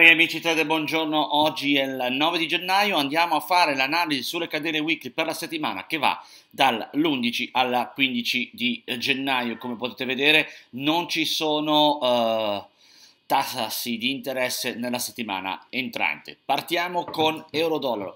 Cari amici Tede, buongiorno. Oggi è il 9 di gennaio, andiamo a fare l'analisi sulle candele weekly per la settimana che va dall'11 al 15 di gennaio. Come potete vedere non ci sono uh, tassi di interesse nella settimana entrante. Partiamo con Eurodollar.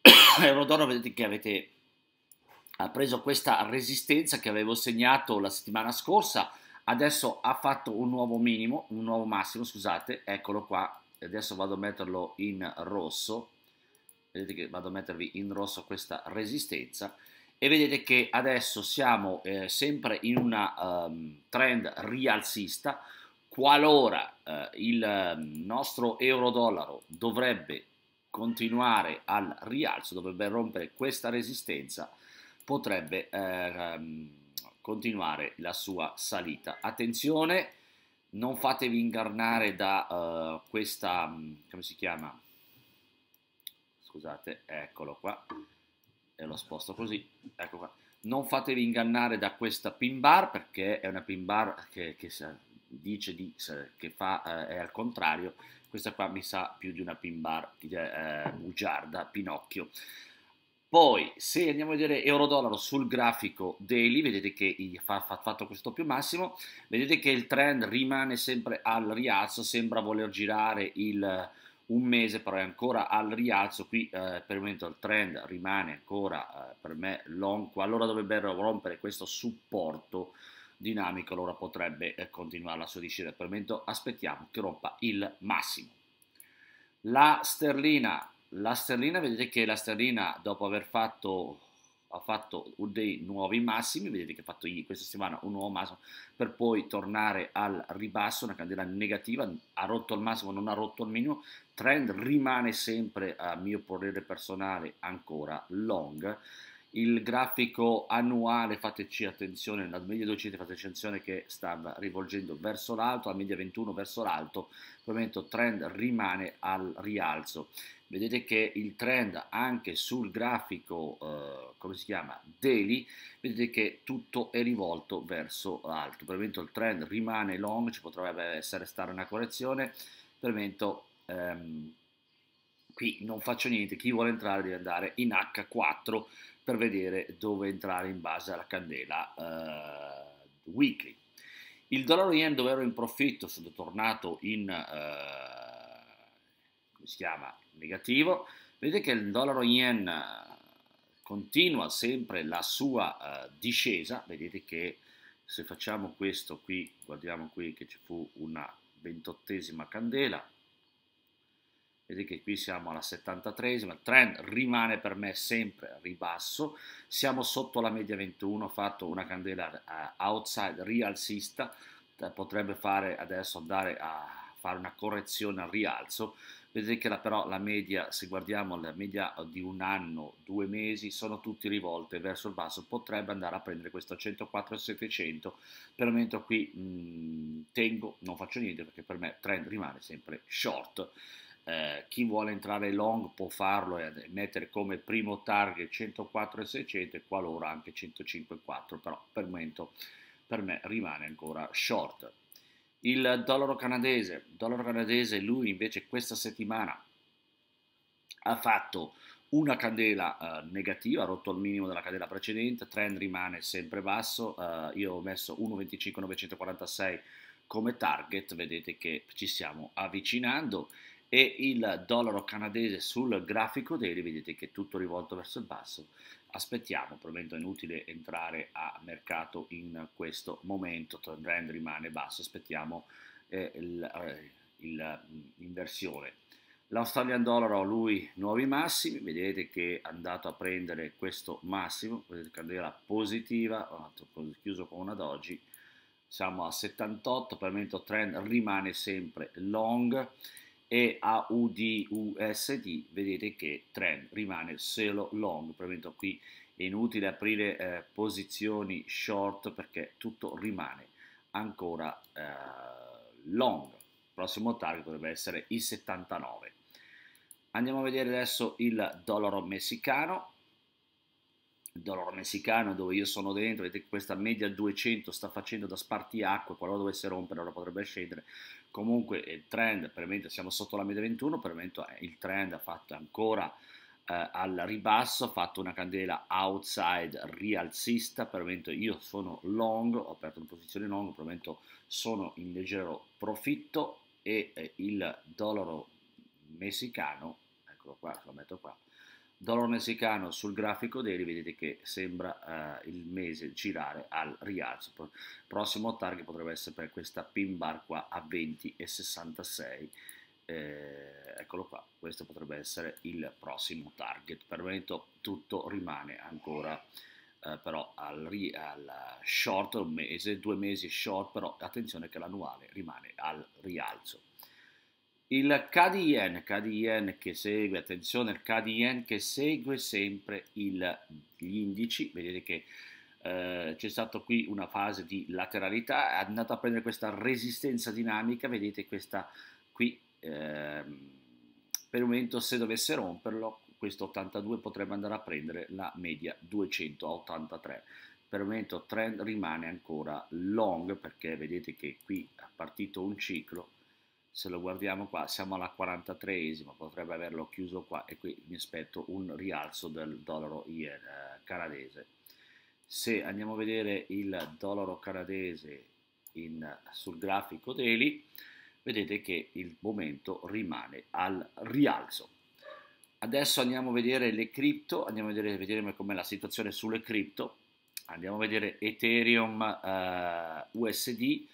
Eurodollar vedete che avete, ha preso questa resistenza che avevo segnato la settimana scorsa adesso ha fatto un nuovo minimo, un nuovo massimo, scusate, eccolo qua, adesso vado a metterlo in rosso, vedete che vado a mettervi in rosso questa resistenza e vedete che adesso siamo eh, sempre in una um, trend rialzista, qualora eh, il ehm, nostro euro-dollaro dovrebbe continuare al rialzo, dovrebbe rompere questa resistenza, potrebbe... Eh, um, continuare la sua salita. Attenzione, non fatevi ingannare da uh, questa, mm, come si chiama? Scusate, eccolo qua, e lo sposto così, ecco qua. Non fatevi ingannare da questa pin bar perché è una pin bar che, che dice di, che fa, eh, è al contrario. Questa qua mi sa più di una pin bar eh, bugiarda, Pinocchio. Poi, se andiamo a vedere euro-dollaro sul grafico daily, vedete che ha fatto questo più massimo, vedete che il trend rimane sempre al rialzo, sembra voler girare il, un mese, però è ancora al rialzo, qui eh, per il momento il trend rimane ancora eh, per me long, allora dovrebbe rompere questo supporto dinamico, allora potrebbe eh, continuare la sua discesa, per il momento aspettiamo che rompa il massimo. La sterlina la sterlina, vedete che la sterlina dopo aver fatto ha fatto dei nuovi massimi, vedete che ha fatto questa settimana un nuovo massimo per poi tornare al ribasso, una candela negativa, ha rotto il massimo, non ha rotto il minimo, trend rimane sempre a mio parere personale ancora long, il grafico annuale, fateci attenzione, la media 200 fateci attenzione che stava rivolgendo verso l'alto, la media 21 verso l'alto, per il trend rimane al rialzo. Vedete che il trend anche sul grafico, eh, come si chiama, daily, vedete che tutto è rivolto verso l'alto. Per il momento il trend rimane long, ci potrebbe essere stare una correzione, per il momento... Ehm, qui non faccio niente, chi vuole entrare deve andare in H4 per vedere dove entrare in base alla candela uh, weekly. Il dollaro yen dove ero in profitto sono tornato in, uh, come si chiama, negativo, vedete che il dollaro yen eh, continua sempre la sua uh, discesa, vedete che se facciamo questo qui, guardiamo qui che ci fu una ventottesima candela, Vedete che qui siamo alla 73esima, il trend rimane per me sempre a ribasso, siamo sotto la media 21, ho fatto una candela eh, outside rialzista, eh, potrebbe fare adesso andare a fare una correzione al rialzo, vedete che la, però la media, se guardiamo la media di un anno, due mesi, sono tutti rivolte verso il basso, potrebbe andare a prendere questo 104,700, per il momento qui mh, mm, tengo, non faccio niente perché per me trend rimane sempre short. Eh, chi vuole entrare long può farlo e mettere come primo target 104 e 600 qualora anche 105,4 però per il momento per me rimane ancora short il dollaro canadese dollaro canadese lui invece questa settimana ha fatto una candela eh, negativa, ha rotto il minimo della candela precedente, trend rimane sempre basso, eh, io ho messo 1,25,946 come target, vedete che ci stiamo avvicinando e il dollaro canadese sul grafico daily, vedete che è tutto rivolto verso il basso, aspettiamo, probabilmente è inutile entrare a mercato in questo momento, il trend rimane basso, aspettiamo eh, l'inversione. Eh, mm, L'Australian dollaro, oh, lui, nuovi massimi, vedete che è andato a prendere questo massimo, vedete candela positiva, chiuso con una oggi, siamo a 78, probabilmente il trend rimane sempre long, e AUDUSD vedete che trend rimane solo long, probabilmente qui è inutile aprire eh, posizioni short perché tutto rimane ancora eh, long. Prossimo target dovrebbe essere i 79. Andiamo a vedere adesso il dollaro messicano dell'oro messicano dove io sono dentro, vedete questa media 200 sta facendo da spartiacque, qualora dovesse rompere ora potrebbe scendere, comunque il eh, trend, per il siamo sotto la media 21, per il, eh, il trend ha fatto ancora eh, al ribasso, ha fatto una candela outside rialzista, per il io sono long, ho aperto una posizione long, per il sono in leggero profitto e eh, il dollaro messicano, eccolo qua, lo metto qua, dollaro messicano sul grafico daily vedete che sembra eh, il mese girare al rialzo prossimo target potrebbe essere per questa pin bar qua a 20,66 eh, eccolo qua questo potrebbe essere il prossimo target per il momento tutto rimane ancora eh, però al, al short un mese due mesi short però attenzione che l'annuale rimane al rialzo il KDN, KDN che segue, attenzione, il KDN che segue sempre il, gli indici, vedete che eh, c'è stata qui una fase di lateralità, è andato a prendere questa resistenza dinamica, vedete questa qui, eh, per il momento se dovesse romperlo, questo 82 potrebbe andare a prendere la media 283. per il momento trend rimane ancora long perché vedete che qui è partito un ciclo se lo guardiamo qua, siamo alla 43esima, potrebbe averlo chiuso qua e qui mi aspetto un rialzo del dollaro yen eh, canadese. Se andiamo a vedere il dollaro canadese in, sul grafico daily, vedete che il momento rimane al rialzo. Adesso andiamo a vedere le cripto, andiamo a vedere, vedere com'è la situazione sulle cripto, andiamo a vedere Ethereum eh, USD,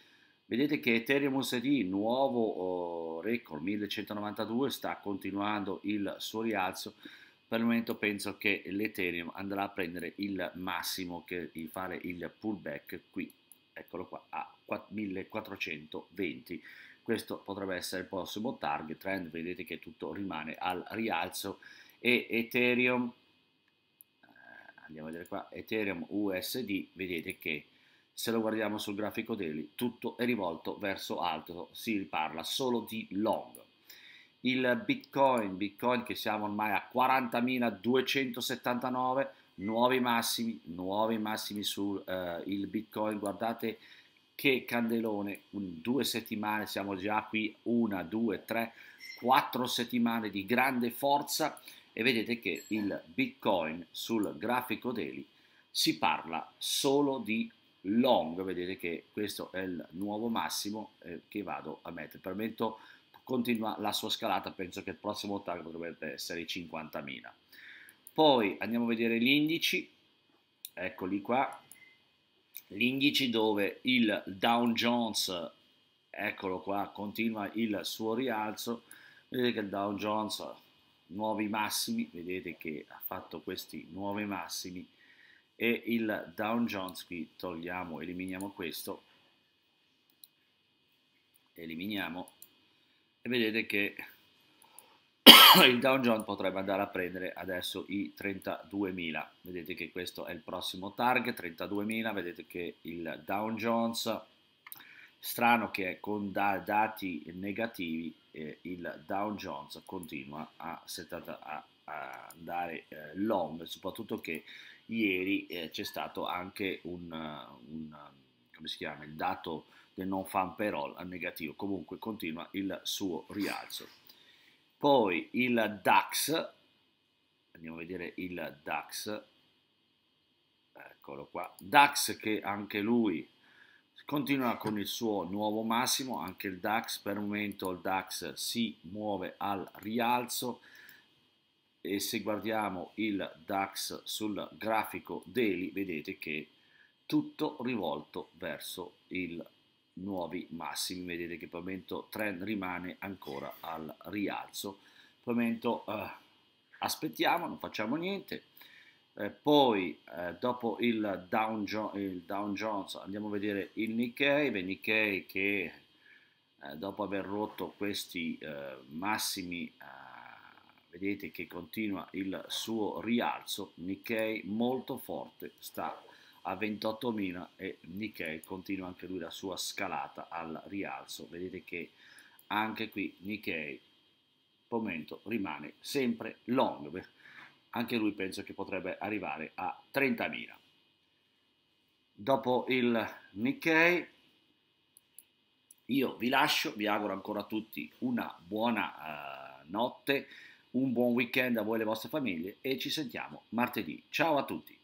Vedete che Ethereum USD, nuovo oh, record 1192, sta continuando il suo rialzo. Per il momento penso che l'Ethereum andrà a prendere il massimo che fare il pullback qui, eccolo qua, a 1420. Questo potrebbe essere il prossimo target trend, vedete che tutto rimane al rialzo e Ethereum, eh, andiamo a vedere qua, Ethereum USD, vedete che se lo guardiamo sul grafico daily, tutto è rivolto verso alto, si parla solo di long. Il Bitcoin, Bitcoin che siamo ormai a 40.279, nuovi massimi, nuovi massimi sul uh, il Bitcoin, guardate che candelone, un, due settimane, siamo già qui, una, due, tre, quattro settimane di grande forza e vedete che il Bitcoin sul grafico daily si parla solo di long, vedete che questo è il nuovo massimo eh, che vado a mettere. Il pagamento continua la sua scalata, penso che il prossimo target dovrebbe essere i 50.000. Poi andiamo a vedere gli indici, eccoli qua, gli indici dove il Dow Jones, eccolo qua, continua il suo rialzo, vedete che il Dow Jones nuovi massimi, vedete che ha fatto questi nuovi massimi, e il Down Jones, qui togliamo, eliminiamo questo, eliminiamo e vedete che il Dow Jones potrebbe andare a prendere adesso i 32.000 vedete che questo è il prossimo target 32.000 vedete che il Dow Jones strano che con da dati negativi eh, il Dow Jones continua a, 70, a, a andare eh, long, soprattutto che ieri eh, c'è stato anche un, un, come si chiama, il dato del non fan payroll al negativo, comunque continua il suo rialzo. Poi il DAX, andiamo a vedere il DAX, eccolo qua, DAX che anche lui Continua con il suo nuovo massimo anche il DAX, per il momento il DAX si muove al rialzo e se guardiamo il DAX sul grafico daily vedete che tutto rivolto verso i nuovi massimi, vedete che per il momento trend rimane ancora al rialzo, per il momento eh, aspettiamo, non facciamo niente, eh, poi eh, dopo il Down, jo- il Down, Jones andiamo a vedere il Nikkei, beh, Nikkei che eh, dopo aver rotto questi eh, massimi eh, vedete che continua il suo rialzo, Nikkei molto forte sta a 28.000 e Nikkei continua anche lui la sua scalata al rialzo, vedete che anche qui Nikkei momento rimane sempre long anche lui penso che potrebbe arrivare a 30.000. Dopo il Nikkei, io vi lascio, vi auguro ancora a tutti una buona uh, notte, un buon weekend a voi e alle vostre famiglie e ci sentiamo martedì. Ciao a tutti!